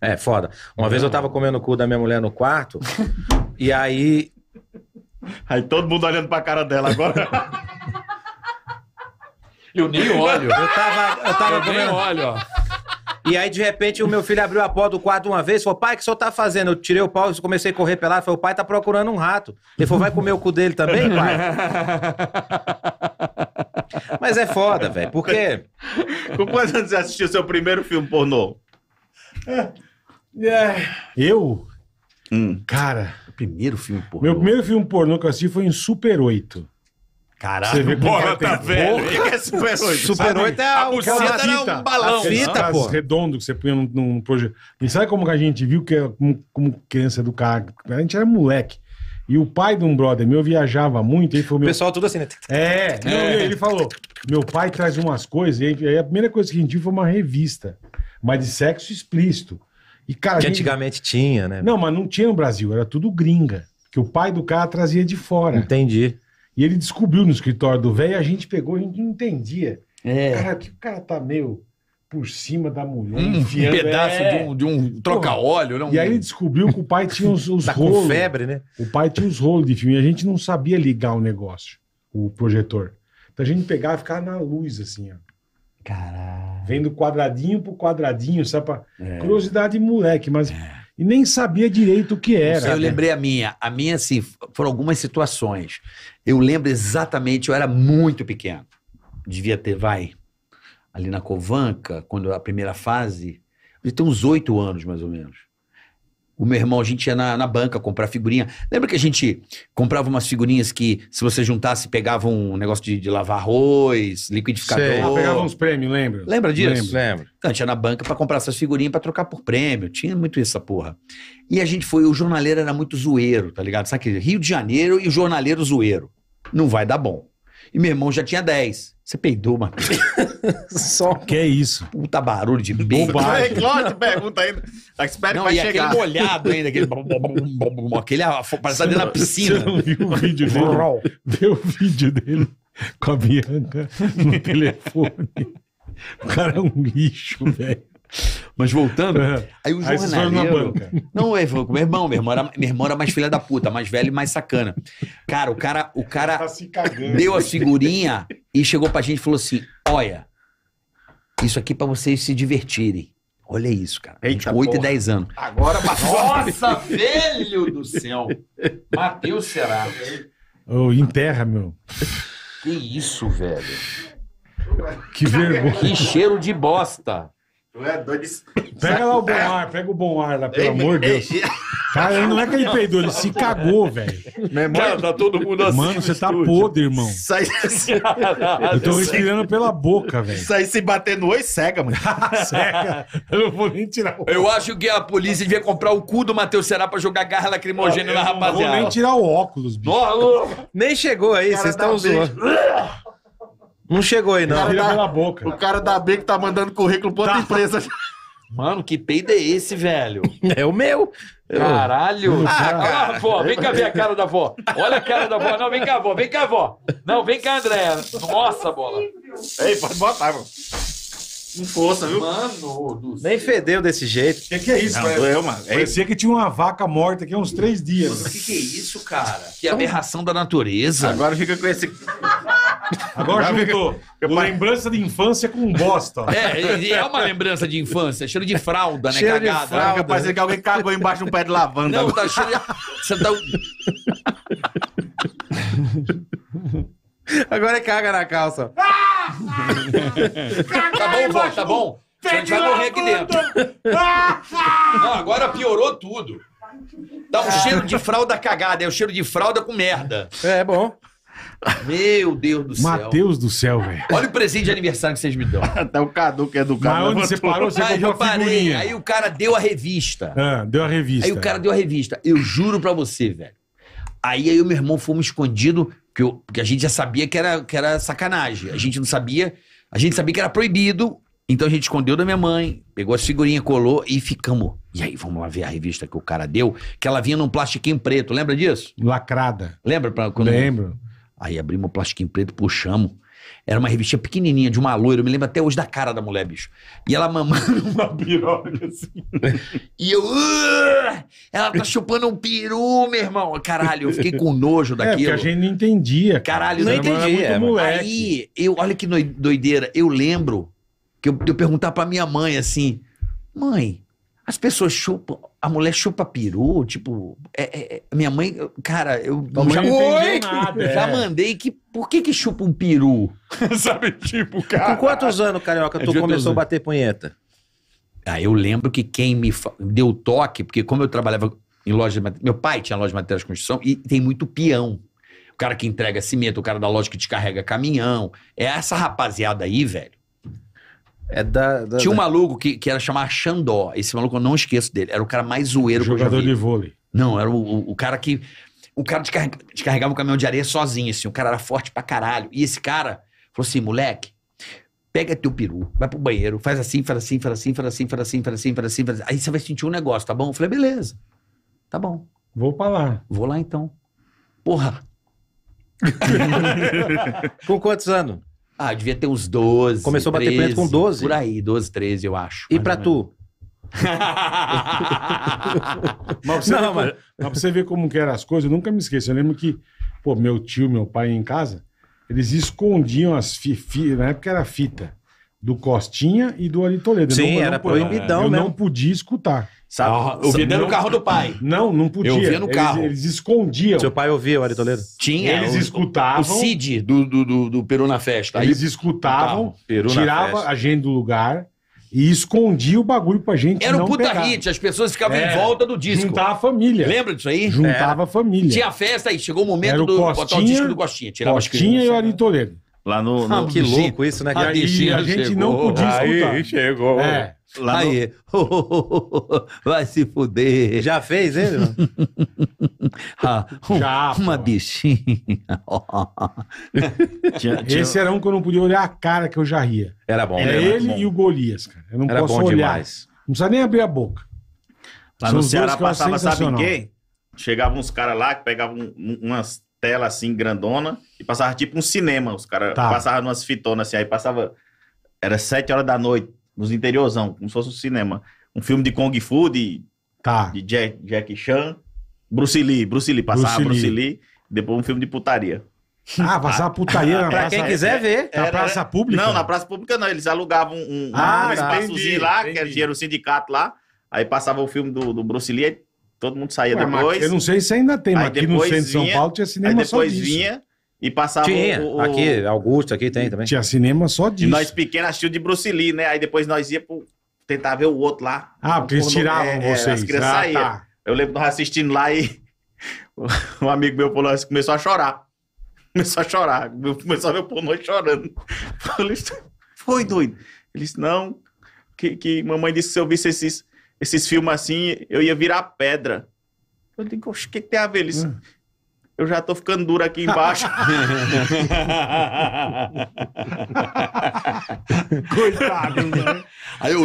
É, foda. Uma Não. vez eu tava comendo o cu da minha mulher no quarto, e aí. Aí todo mundo olhando pra cara dela agora. eu nem olho. Eu tava, eu tava eu comendo. Nem olho, ó. E aí, de repente, o meu filho abriu a porta do quarto uma vez, falou: pai, o que o senhor tá fazendo? Eu tirei o pau e comecei a correr pelado. Falei, o pai tá procurando um rato. Ele falou, vai comer o cu dele também, pai? Mas é foda, velho. Por quê? Com quantos anos você assistiu seu primeiro filme pornô? É. É. Eu? Hum. Cara, primeiro filme pornô. Meu primeiro filme pornô que eu assisti foi em Super 8. Caralho, Você vê tá é velho. O que é Super 8? Super 8 é a buceta era né? um balão. A fita, pô. redondo que você punha num, num projeto. E sabe como que a gente viu que como, como criança do cara? A gente era moleque. E o pai de um brother meu viajava muito, e falou... O meu... pessoal tudo assim, né? É, é. Ele, ele falou, meu pai traz umas coisas, e aí a primeira coisa que a gente viu foi uma revista mas de sexo explícito. E, cara, que antigamente gente... tinha, né? Não, mas não tinha no Brasil, era tudo gringa. Que o pai do cara trazia de fora. Entendi. E ele descobriu no escritório do velho, a gente pegou, a gente não entendia. É. Cara, que o cara tá meio por cima da mulher. Um enfiando, pedaço é. de um, de um troca-óleo. Não... Né? E aí ele descobriu que o pai tinha os, os tá rolos. Com febre, né? O pai tinha os rolos de filme. E a gente não sabia ligar o negócio, o projetor. Então a gente pegava e ficava na luz, assim, ó. Caralho. Vendo quadradinho por quadradinho, sabe? Pra... É. Curiosidade moleque, mas. É. E nem sabia direito o que era. eu é. lembrei a minha. A minha, assim, foram algumas situações. Eu lembro exatamente, eu era muito pequeno. Devia ter, vai, ali na Covanca, quando a primeira fase. Eu tinha uns oito anos, mais ou menos. O meu irmão, a gente ia na, na banca comprar figurinha. Lembra que a gente comprava umas figurinhas que, se você juntasse, pegava um negócio de, de lavar arroz, liquidificador. Sei. Ah, pegava uns prêmios, lembra? Lembra disso? Lembro, lembro. Então, a gente ia na banca para comprar essas figurinhas para trocar por prêmio. Tinha muito isso essa porra. E a gente foi, o jornaleiro era muito zoeiro, tá ligado? Sabe aquele Rio de Janeiro e o jornaleiro zoeiro. Não vai dar bom. E meu irmão já tinha 10. Você peidou, mano. Só. Que é isso? Puta barulho de peido. Bobagem. Claro, pergunta ainda. Tá Espera que vai e chegar. aquele molhado ainda, aquele... aquele parece estar dentro da piscina. Você não viu o vídeo dele? Vê o vídeo dele com a Bianca no telefone. O cara é um lixo, velho. Mas voltando, é. aí o jornaleiro. Aí não, é, meu irmão, meu irmão, era, meu irmão era mais filha da puta, mais velho e mais sacana. Cara, o cara, o cara tá deu a figurinha e chegou pra gente e falou assim: olha, isso aqui é para vocês se divertirem. Olha isso, cara. Eita, 8 porra. e 10 anos. Agora Nossa, velho do céu! Mateus será. Ô, oh, enterra, meu. Que isso, velho. Que vergonha. Que cheiro de bosta. Não é doido Pega lá o bom ar, pega o bom ar lá, pelo ei, amor de Deus. Cara, não é que ele peidou, ele se cagou, velho. Cara, tá todo mundo assim. Mano, você tá podre, irmão. Sai... Eu tô respirando pela boca, velho. Sai se batendo no oi, cega, mano. cega. Eu não vou nem tirar o Eu acho que a polícia devia comprar o cu do Matheus Será pra jogar garra lacrimogênea na rapaziada. não vou nem tirar o óculos, bicho. nem chegou aí, vocês estão zoando. Não chegou aí, não. pela tá- boca. O cara da B que tá mandando currículo pra outra tá. empresa. Mano, que peido é esse, velho? É o meu. Caralho. Ah, ah cara. vó, vem cá ver a cara da vó. Olha a cara da vó. Não, vem cá, vó. Vem cá, vó. Não, vem cá, André. Nossa, bola. Ei, pode botar, mano. Com força, viu? Mano do Nem fedeu desse jeito. O que, que, é isso, não, doeu, mano? É Parecia que tinha uma vaca morta aqui há uns três dias. O que, que é isso, cara? Que aberração da natureza. Agora fica com esse Agora juntou lembrança de infância com bosta. É, é uma lembrança de infância. Cheiro de fralda, né? Cheiro Cagada. De fralda. Né? Parece que alguém cagou embaixo de um pé de lavanda. Não, tá cheio de... Você tá... Agora é caga na calça. Ah! tá bom, vó, tá bom? a gente vai morrer aqui dentro. Não, agora piorou tudo. Dá tá um cheiro de fralda cagada, é o cheiro de fralda com merda. É, é bom. Meu Deus do céu. Mateus do céu, velho. Olha o presente de aniversário que vocês me dão. Até o Cadu que é do Cadu. Mas onde você parou, você ah, comprou eu figurinha. Aí o cara deu a revista. Ah, deu a revista. Aí o cara deu a revista. Eu juro pra você, velho. Aí aí o meu irmão fomos escondidos, que, eu, que a gente já sabia que era, que era sacanagem. A gente não sabia... A gente sabia que era proibido, então a gente escondeu da minha mãe, pegou as figurinhas, colou e ficamos. E aí, vamos lá ver a revista que o cara deu, que ela vinha num plastiquinho preto, lembra disso? Lacrada. Lembra? Pra, quando... Lembro. Aí abrimos o em preto, puxamos. Era uma revistinha pequenininha de uma loira, eu me lembro até hoje da cara da mulher, bicho. E ela mamando uma piroca, assim. e eu. Uh, ela tá chupando um peru, meu irmão. Caralho, eu fiquei com nojo é, daquilo. É, a gente não entendia. Cara. Caralho, não entendia. É, aí, eu, olha que doideira, eu lembro que eu, eu perguntar pra minha mãe assim: mãe, as pessoas chupam, a mulher chupa peru, tipo, é, é, é minha mãe, cara, eu já, mãe nada, já é. mandei que por que que chupa um peru? Sabe, tipo, cara. Com quantos anos, carioca, é tu começou a bater punheta? Ah, eu lembro que quem me deu toque, porque como eu trabalhava em loja de meu pai tinha loja de materiais de construção e tem muito peão. O cara que entrega cimento, o cara da loja que te carrega caminhão. É essa rapaziada aí, velho é da, da, Tinha um maluco que, que era chamado Xandó. Esse maluco eu não esqueço dele. Era o cara mais zoeiro Jogador que Jogador de vôlei. Não, era o, o, o cara que. O cara descarrega, descarregava o caminhão de areia sozinho, assim. O cara era forte pra caralho. E esse cara falou assim: moleque, pega teu peru, vai pro banheiro, faz assim, faz assim, faz assim, faz assim, faz assim, faz assim, faz assim. Faz assim. Aí você vai sentir um negócio, tá bom? Eu falei: beleza. Tá bom. Vou pra lá. Vou lá então. Porra. Com quantos anos? Ah, eu devia ter uns 12. Começou 13, a bater preto com 12? Por aí, 12, 13, eu acho. E pra tu? mas, pra não, ver, mas... mas pra você ver como que eram as coisas, eu nunca me esqueço. Eu lembro que, pô, meu tio, meu pai em casa, eles escondiam as fitas, fi, na época era fita do Costinha e do Ari Toledo. Sim, não, era não, proibidão Eu mesmo. não podia escutar. Sabe? Ah, eu via dentro do carro do pai. Não, não podia. Eu via no carro. Eles escondiam. Seu pai ouvia o Ari Toledo? Tinha. Eles o, escutavam. O Cid do, do, do, do Peru na Festa. Eles Aí, escutavam, tá, Peru tirava a gente do lugar e escondia o bagulho pra gente. Era um puta pegar. hit, as pessoas ficavam é, em volta do disco. Juntava a família. Lembra disso aí? Juntava a família. Tinha festa aí, chegou o momento Era o do Costinha, botar o disco do Costinha. Tirava Costinha as crianças, e o Ari né? Toledo. Lá no. no... Ah, que louco isso, né? Que aí, a gente chegou. não podia escutar. Aí chegou. É. Lá aí. No... Vai se fuder. Já fez ele? ah, um, Já. Uma pô. bichinha. tinha, tinha... Esse era um que eu não podia olhar a cara que eu já ria. Era bom, Era ele bom. e o Golias, cara. Eu não era posso olhar. Demais. Não precisa nem abrir a boca. Lá São no Ceará passava, sabe quem? Chegavam uns caras lá que pegavam umas tela assim, grandona, e passava tipo um cinema. Os caras tá. passavam umas fitonas assim, aí passava. Era sete horas da noite, nos interiorzão, como se fosse um cinema. Um filme de Kung Fu, de, tá. de Jack, Jack Chan. Bruce Lee, Bruce Lee, passava Bruce, Bruce Lee. depois um filme de putaria. Ah, passava ah. putaria na pra praça. Pra quem quiser ver. Na era, praça pública? Não, na praça pública não. Eles alugavam um, um, ah, um espaçozinho tá. entendi, lá, entendi. que era dinheiro sindicato lá. Aí passava o filme do, do Bruce Lee, Todo mundo saía Ué, depois. Eu não sei se ainda tem, mas aqui no centro de São Paulo tinha cinema aí depois só disso. vinha e passava tinha. O, o... Aqui, Augusto, aqui tem também. Tinha cinema só disso. E nós pequenos assistimos de Bruce Lee, né? Aí depois nós ia pro... tentar ver o outro lá. Ah, porque eles tiravam é, vocês. É, as crianças ah, tá. saíam. Tá. Eu lembro nós assistindo lá e um amigo meu falou assim, começou a chorar. Começou a chorar. Começou a ver o pornô chorando. falei, foi doido. Ele disse, não, que, que mamãe disse que se eu visse esses esses filmes assim, eu ia virar pedra. Eu digo, o que, tem a ver isso? Hum. Eu já tô ficando duro aqui embaixo. Coitado, né? Aí eu